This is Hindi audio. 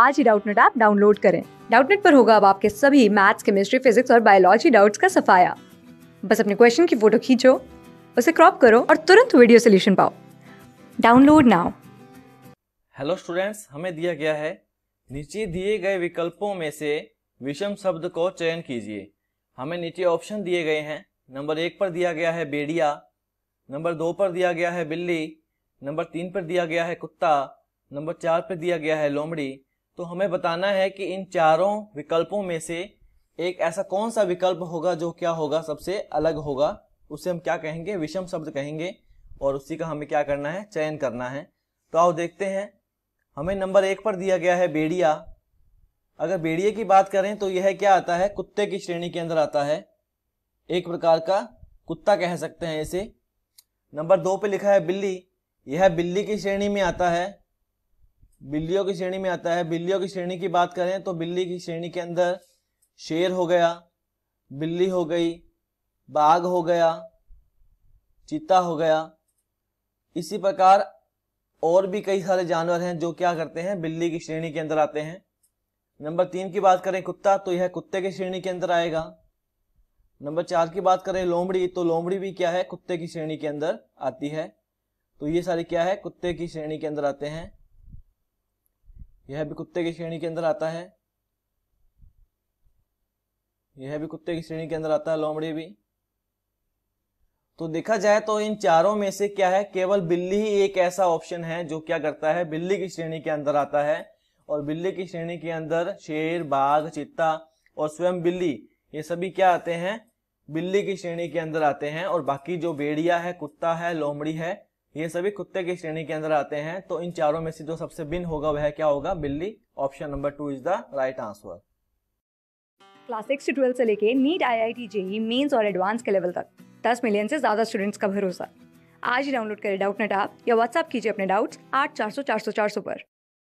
आज ही डाउटनेट ऐप डाउनलोड करें डाउटनेट पर होगा अब आपके सभी मैथ्स केमिस्ट्री फिजिक्स और बायोलॉजी डाउट्स का सफाया बस अपने क्वेश्चन की फोटो खींचो उसे क्रॉप करो और तुरंत वीडियो सोल्यूशन पाओ डाउनलोड नाउ हेलो स्टूडेंट्स हमें दिया गया है नीचे दिए गए विकल्पों में से विषम शब्द को चयन कीजिए हमें नीचे ऑप्शन दिए गए हैं नंबर एक पर दिया गया है बेड़िया नंबर दो पर दिया गया है बिल्ली नंबर तीन पर दिया गया है कुत्ता नंबर चार पर दिया गया है लोमड़ी तो हमें बताना है कि इन चारों विकल्पों में से एक ऐसा कौन सा विकल्प होगा जो क्या होगा सबसे अलग होगा उसे हम क्या कहेंगे विषम शब्द कहेंगे और उसी का हमें क्या करना है चयन करना है तो आओ देखते हैं हमें नंबर एक पर दिया गया है बेड़िया अगर बेड़िए की बात करें तो यह क्या आता है कुत्ते की श्रेणी के अंदर आता है एक प्रकार का कुत्ता कह सकते हैं इसे नंबर दो पे लिखा है बिल्ली यह बिल्ली की श्रेणी में आता है बिल्लियों की श्रेणी में आता है बिल्लियों की श्रेणी की बात करें तो बिल्ली की श्रेणी के अंदर शेर हो गया बिल्ली हो गई बाघ हो गया चीता हो गया इसी प्रकार और भी कई सारे जानवर हैं जो क्या करते हैं बिल्ली की श्रेणी के अंदर आते हैं नंबर तीन की बात करें कुत्ता तो यह कुत्ते की श्रेणी के अंदर आएगा नंबर चार की बात करें लोमड़ी तो लोमड़ी भी क्या है कुत्ते की श्रेणी के अंदर आती है तो ये सारी क्या है कुत्ते की श्रेणी के अंदर आते हैं यह भी कुत्ते की श्रेणी के अंदर आता है यह भी कुत्ते की श्रेणी के अंदर आता है लोमड़ी भी तो देखा जाए तो इन चारों में से क्या है केवल बिल्ली ही एक ऐसा ऑप्शन है जो क्या करता है बिल्ली की श्रेणी के अंदर आता है और बिल्ली की श्रेणी के अंदर शेर बाघ चित्ता और स्वयं बिल्ली ये सभी क्या आते हैं बिल्ली की श्रेणी के अंदर आते हैं और बाकी जो भेड़िया है कुत्ता है लोमड़ी है ये सभी कुत्ते की श्रेणी के अंदर आते हैं तो इन चारों में से जो सबसे बिन होगा वह क्या होगा बिल्ली option number two is the right answer class six से ट्वेल्व से लेके NEET I I T JEE mains और एडवांस के लेवल तक दस मिलियन से ज्यादा स्टूडेंट्स का भरोसा आज ही डाउनलोड करें डाउट नेट आप या व्हाट्सअप कीजिए अपने डाउट्स आठ चार सौ चार सौ चार सौ पर